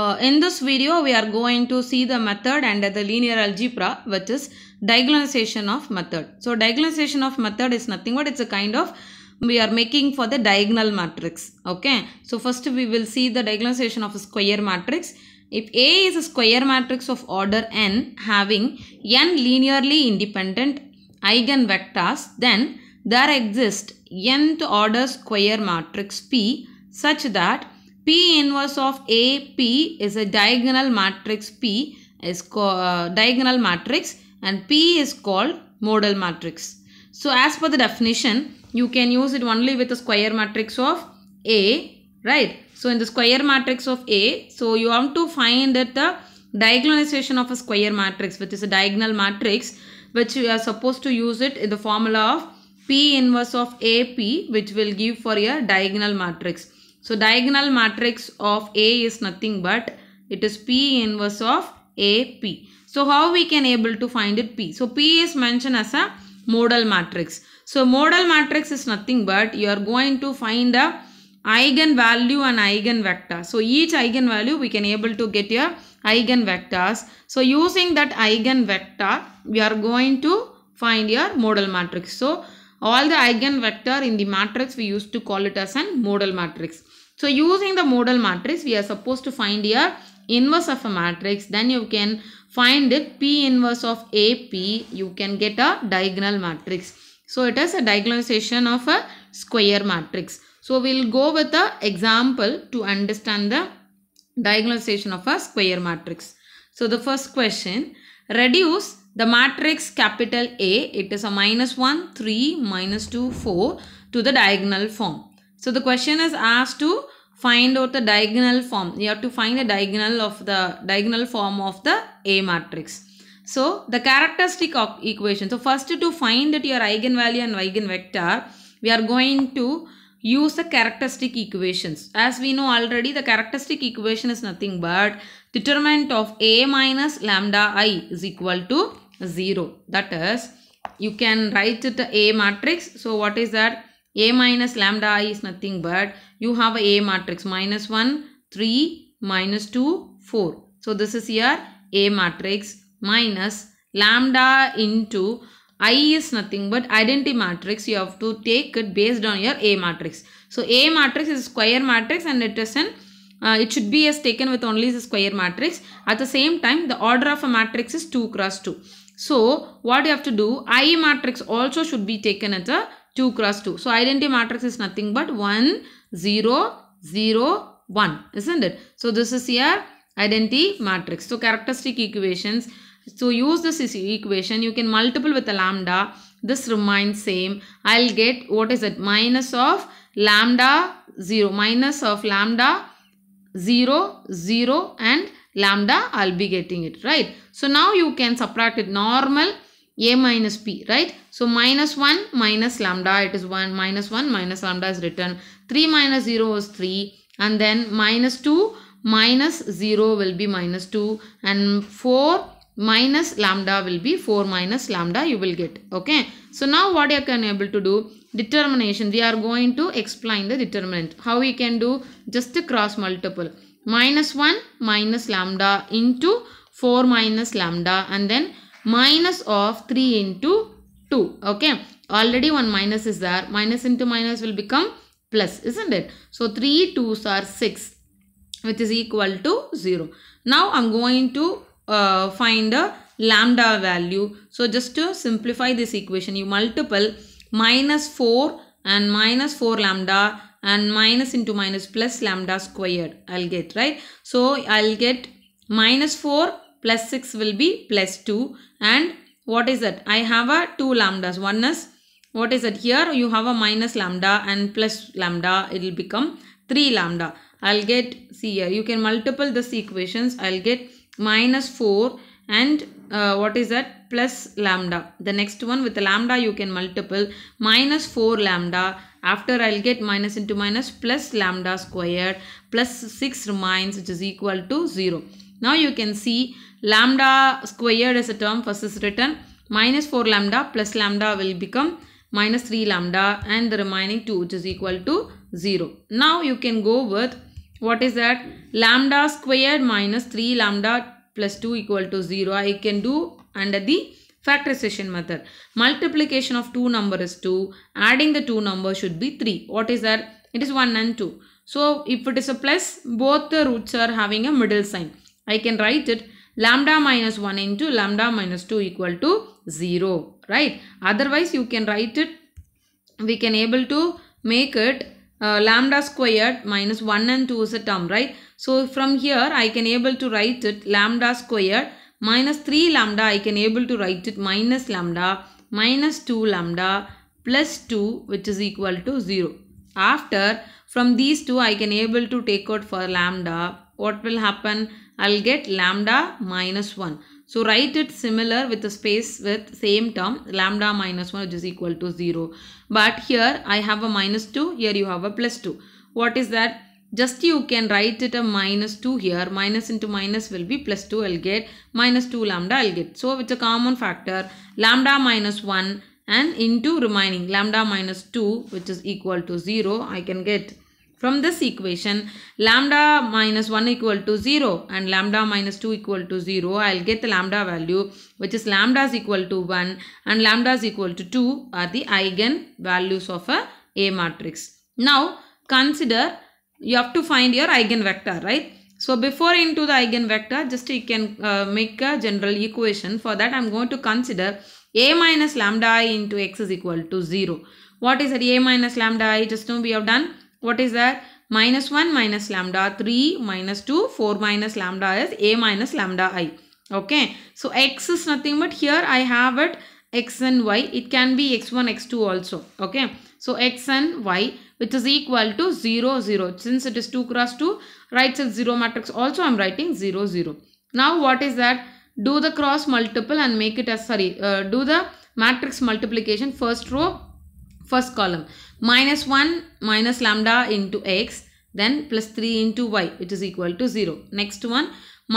Uh, in this video, we are going to see the method under the linear algebra, which is diagonalization of method. So, diagonalization of method is nothing but it's a kind of we are making for the diagonal matrix. Okay. So, first we will see the diagonalization of a square matrix. If A is a square matrix of order n having n linearly independent eigenvectors, then there exist nth order square matrix P such that P inverse of AP is a diagonal matrix P is uh, diagonal matrix and P is called modal matrix. So as per the definition, you can use it only with a square matrix of A, right? So in the square matrix of A, so you have to find that the diagonalization of a square matrix, which is a diagonal matrix, which you are supposed to use it in the formula of P inverse of AP, which will give for a diagonal matrix. So diagonal matrix of A is nothing but it is P inverse of AP. So how we can able to find it P? So P is mentioned as a modal matrix. So modal matrix is nothing but you are going to find the eigenvalue and eigenvector. So each eigenvalue we can able to get your eigenvectors. So using that eigenvector we are going to find your modal matrix. So all the eigenvector in the matrix we used to call it as a modal matrix. So using the modal matrix, we are supposed to find your inverse of a matrix. Then you can find it P inverse of AP. You can get a diagonal matrix. So it is a diagonalization of a square matrix. So we'll go with the example to understand the diagonalization of a square matrix. So the first question, reduce the matrix capital A, it is a minus 1, 3, minus 2, 4 to the diagonal form. So the question is asked to find out the diagonal form. You have to find the diagonal of the diagonal form of the A matrix. So the characteristic equation. So first to find that your eigenvalue and eigenvector, we are going to use the characteristic equations. As we know already, the characteristic equation is nothing but determinant of A minus lambda i is equal to 0. That is, you can write it A matrix. So what is that? A minus lambda i is nothing but you have a A matrix minus 1, 3, minus 2, 4. So this is your A matrix minus lambda into I is nothing but identity matrix. You have to take it based on your A matrix. So A matrix is square matrix and it is an uh, it should be as taken with only the square matrix. At the same time, the order of a matrix is 2 cross 2. So, what you have to do, I matrix also should be taken as a 2 cross 2. So identity matrix is nothing but 1, 0, 0, 1. Isn't it? So this is your identity matrix. So characteristic equations. So use this equation. You can multiple with a lambda. This remains same. I'll get what is it? Minus of lambda 0. Minus of lambda 0, 0 and lambda. I'll be getting it. Right. So now you can subtract it normal a minus p. Right. So minus 1 minus lambda it is 1 minus 1 minus lambda is written. 3 minus 0 is 3 and then minus 2 minus 0 will be minus 2 and 4 minus lambda will be 4 minus lambda you will get okay. So now what you can able to do determination we are going to explain the determinant how we can do just the cross multiple minus 1 minus lambda into 4 minus lambda and then minus of 3 into 2 okay already one minus is there minus into minus will become plus isn't it so 3 2s are 6 which is equal to 0 now i'm going to uh, find a lambda value so just to simplify this equation you multiple minus 4 and minus 4 lambda and minus into minus plus lambda squared I'll get right. So I'll get minus 4 plus 6 will be plus 2 and what is it? I have a two lambdas. One is, what is it Here you have a minus lambda and plus lambda. It will become 3 lambda. I'll get, see here, you can multiple this equations. I'll get minus 4 and uh, what is that? Plus lambda. The next one with the lambda you can multiple 4 lambda. After I'll get minus into minus plus lambda squared plus 6 remains which is equal to 0. Now you can see Lambda squared as a term first is written. Minus 4 lambda plus lambda will become minus 3 lambda and the remaining 2 which is equal to 0. Now you can go with what is that? Lambda squared minus 3 lambda plus 2 equal to 0. I can do under the factorization method. Multiplication of two number is 2. Adding the two number should be 3. What is that? It is 1 and 2. So if it is a plus, both the roots are having a middle sign. I can write it lambda minus 1 into lambda minus 2 equal to 0 right otherwise you can write it we can able to make it uh, lambda squared minus 1 and 2 is a term right so from here i can able to write it lambda squared minus 3 lambda i can able to write it minus lambda minus 2 lambda plus 2 which is equal to 0 after from these two i can able to take out for lambda what will happen I'll get lambda minus 1. So write it similar with a space with same term lambda minus 1 which is equal to 0. But here I have a minus 2, here you have a plus 2. What is that? Just you can write it a minus 2 here. Minus into minus will be plus 2 I'll get. Minus 2 lambda I'll get. So it's a common factor. Lambda minus 1 and into remaining lambda minus 2 which is equal to 0 I can get from this equation, lambda minus 1 equal to 0 and lambda minus 2 equal to 0, I'll get the lambda value which is lambda is equal to 1 and lambda is equal to 2 are the eigenvalues of a A matrix. Now, consider you have to find your eigenvector, right? So before into the eigenvector, just you can uh, make a general equation. For that, I'm going to consider a minus lambda i into x is equal to 0. What is that a minus lambda i? Just know we have done what is that? Minus 1 minus lambda 3 minus 2 4 minus lambda is a minus lambda i. Okay. So x is nothing but here I have it x and y. It can be x1 x2 also. Okay. So x and y which is equal to 0 0. Since it is 2 cross 2 right side 0 matrix also I am writing 0 0. Now what is that? Do the cross multiple and make it as sorry uh, do the matrix multiplication first row first column minus 1 minus lambda into x then plus 3 into y it is equal to 0. Next one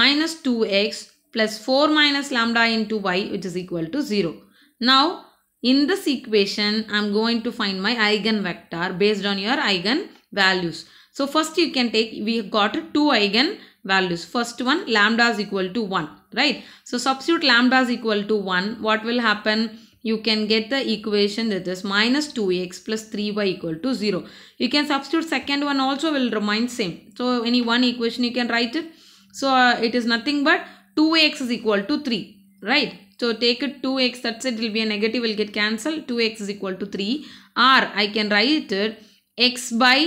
minus 2x plus 4 minus lambda into y it is equal to 0. Now in this equation I am going to find my eigenvector based on your eigenvalues. So first you can take we got two eigenvalues. First one lambda is equal to 1 right. So substitute lambda is equal to 1 what will happen you can get the equation that is minus 2x plus 3y equal to 0. You can substitute second one also will remain same. So any one equation you can write it. So uh, it is nothing but 2x is equal to 3 right. So take it 2x that's it will be a negative will get cancelled 2x is equal to 3 or I can write it x by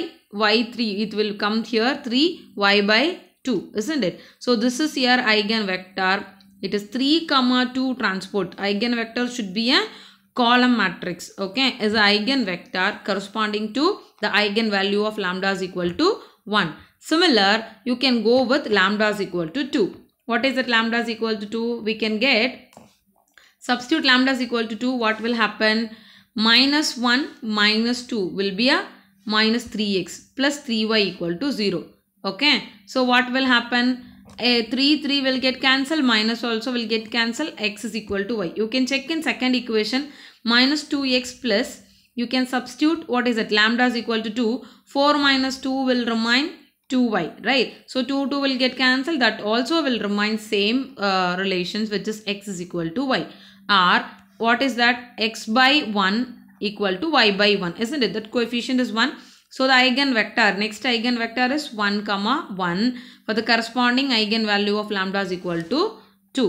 y3 it will come here 3 y by 2 isn't it. So this is your eigenvector it is 3 comma 2 transport Eigenvector should be a column matrix. Okay. Is an eigenvector corresponding to the eigenvalue of lambda is equal to 1. Similar, you can go with lambda is equal to 2. What is it lambda is equal to 2? We can get substitute lambda is equal to 2. What will happen? Minus 1 minus 2 will be a minus 3x plus 3y equal to 0. Okay. So what will happen? a 3 3 will get cancelled minus also will get cancelled x is equal to y you can check in second equation minus 2x plus you can substitute what is it lambda is equal to 2 4 minus 2 will remain 2y right so 2 2 will get cancelled that also will remain same uh, relations which is x is equal to y or what is that x by 1 equal to y by 1 isn't it that coefficient is 1 so the eigenvector, next eigenvector is 1 comma 1 for the corresponding eigenvalue of lambda is equal to 2.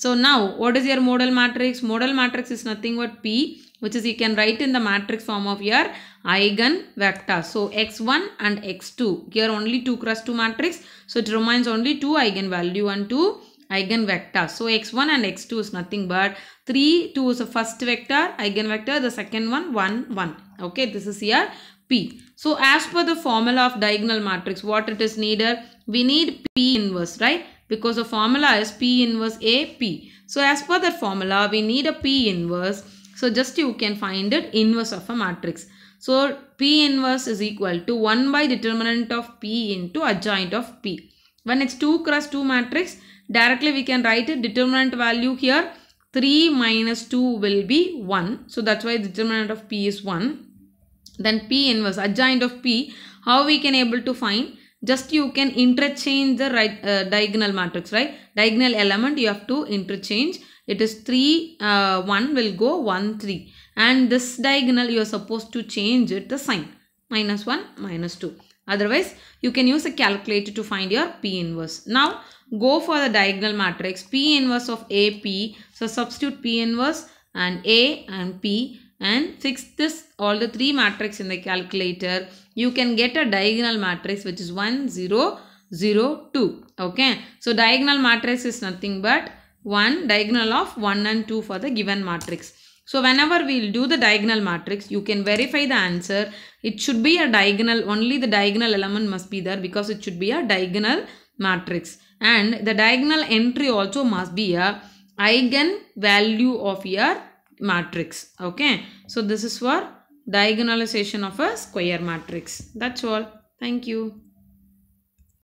So now what is your modal matrix? Modal matrix is nothing but P which is you can write in the matrix form of your eigenvector. So x1 and x2 here only 2 cross 2 matrix. So it remains only 2 eigenvalue and 2 eigenvector. So x1 and x2 is nothing but 3, 2 is the first vector, eigenvector, the second one, 1, 1. Okay, this is your P. So as per the formula of diagonal matrix, what it is needed? We need P inverse, right? Because the formula is P inverse A, P. So as per that formula, we need a P inverse. So just you can find it inverse of a matrix. So P inverse is equal to 1 by determinant of P into adjoint of P. When it's 2 cross 2 matrix, directly we can write a determinant value here. 3 minus 2 will be 1. So that's why the determinant of P is 1 then P inverse, adjoint of P, how we can able to find? Just you can interchange the right uh, diagonal matrix, right? Diagonal element you have to interchange. It is 3, uh, 1 will go 1, 3. And this diagonal you are supposed to change it the sign. Minus 1, minus 2. Otherwise, you can use a calculator to find your P inverse. Now, go for the diagonal matrix P inverse of AP. So, substitute P inverse and A and P and fix this all the three matrix in the calculator you can get a diagonal matrix which is 1 0 0 2 okay so diagonal matrix is nothing but 1 diagonal of 1 and 2 for the given matrix so whenever we will do the diagonal matrix you can verify the answer it should be a diagonal only the diagonal element must be there because it should be a diagonal matrix and the diagonal entry also must be a eigen value of your matrix. Okay. So this is for diagonalization of a square matrix. That's all. Thank you.